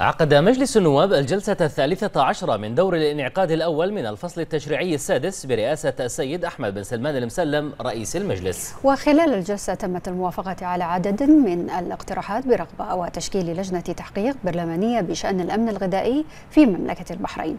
عقد مجلس النواب الجلسة الثالثة عشرة من دور الانعقاد الأول من الفصل التشريعي السادس برئاسة السيد أحمد بن سلمان المسلم رئيس المجلس وخلال الجلسة تمت الموافقة على عدد من الاقتراحات برغبة وتشكيل لجنة تحقيق برلمانية بشأن الأمن الغذائي في مملكة البحرين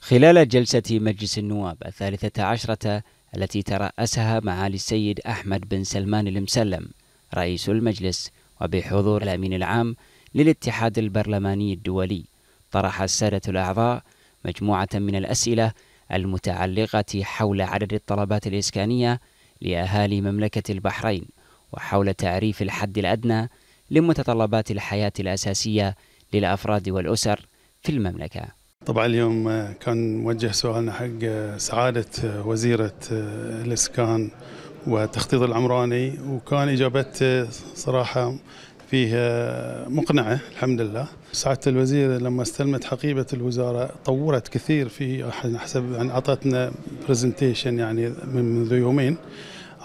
خلال جلسة مجلس النواب الثالثة عشرة التي ترأسها معالي السيد أحمد بن سلمان المسلم رئيس المجلس وبحضور الأمين العام للاتحاد البرلماني الدولي طرح السادة الأعضاء مجموعة من الأسئلة المتعلقة حول عدد الطلبات الإسكانية لأهالي مملكة البحرين وحول تعريف الحد الأدنى لمتطلبات الحياة الأساسية للأفراد والأسر في المملكة طبعا اليوم كان موجه سؤالنا حق سعادة وزيرة الإسكان والتخطيط العمراني وكان إجابته صراحة فيها آه، مقنعة الحمد لله سعادة الوزير لما استلمت حقيبة الوزارة طورت كثير في حسب يعني أعطتنا برزنتيشن يعني منذ يومين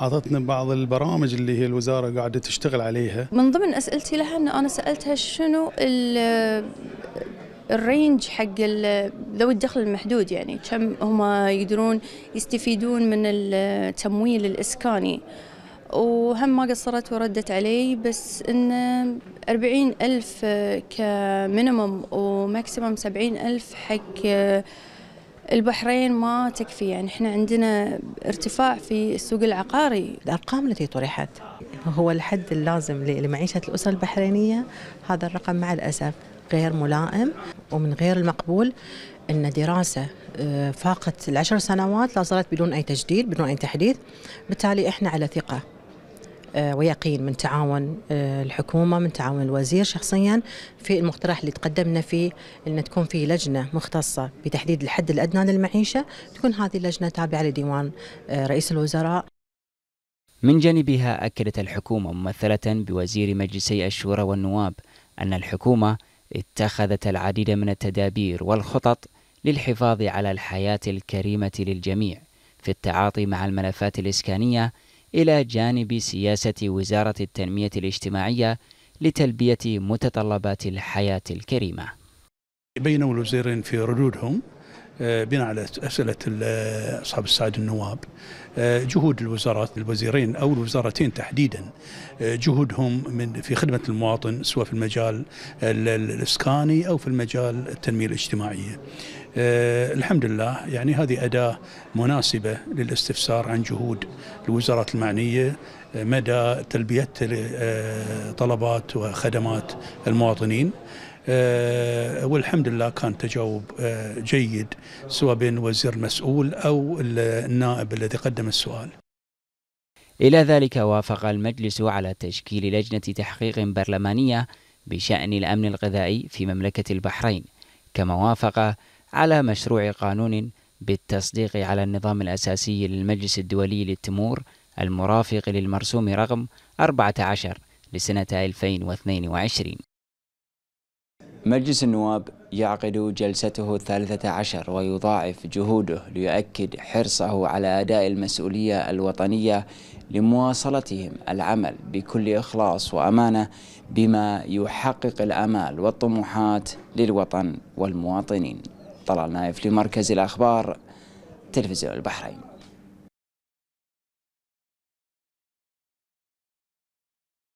اعطتنا بعض البرامج اللي هي الوزاره قاعده تشتغل عليها. من ضمن اسئلتي لها ان انا سالتها شنو الرينج حق ذوي الدخل المحدود يعني كم هم يقدرون يستفيدون من التمويل الإسكاني وهم ما قصرت وردت علي بس إن أربعين ألف كمينيموم وماكسيموم سبعين ألف حق البحرين ما تكفي يعني احنا عندنا ارتفاع في السوق العقاري الارقام التي طرحت هو الحد اللازم لمعيشه الاسر البحرينيه هذا الرقم مع الاسف غير ملائم ومن غير المقبول أن دراسة آه، فاقت العشر سنوات لا صارت بدون أي تجديد بدون أي تحديث بالتالي إحنا على ثقة آه، ويقين من تعاون آه، الحكومه من تعاون الوزير شخصيا في المقترح اللي تقدمنا فيه ان تكون في لجنه مختصه بتحديد الحد الادنى للمعيشه تكون هذه اللجنه تابعه لديوان رئيس الوزراء من جانبها اكدت الحكومه ممثله بوزير مجلسي الشورى والنواب ان الحكومه اتخذت العديد من التدابير والخطط للحفاظ على الحياة الكريمة للجميع في التعاطي مع الملفات الإسكانية إلى جانب سياسة وزارة التنمية الاجتماعية لتلبية متطلبات الحياة الكريمة. بين الوزيرين في ردودهم آه، بناء على اسئله آه، اصحاب السعاده النواب آه، جهود الوزارات الوزيرين او الوزارتين تحديدا جهودهم من في خدمه المواطن سواء في المجال الاسكاني او في المجال التنميه الاجتماعيه. الحمد لله يعني هذه أداة مناسبة للاستفسار عن جهود الوزارات المعنية مدى تلبية طلبات وخدمات المواطنين آه، والحمد لله كان تجاوب آه، جيد سواء بين وزير مسؤول أو النائب الذي قدم السؤال إلى ذلك وافق المجلس على تشكيل لجنة تحقيق برلمانية بشأن الأمن الغذائي في مملكة البحرين كما وافق على مشروع قانون بالتصديق على النظام الأساسي للمجلس الدولي للتمور المرافق للمرسوم رقم 14 لسنة 2022 مجلس النواب يعقد جلسته الثالثة عشر ويضاعف جهوده ليؤكد حرصه على أداء المسؤولية الوطنية لمواصلتهم العمل بكل إخلاص وأمانة بما يحقق الآمال والطموحات للوطن والمواطنين طلال نايف لمركز الأخبار تلفزيون البحرين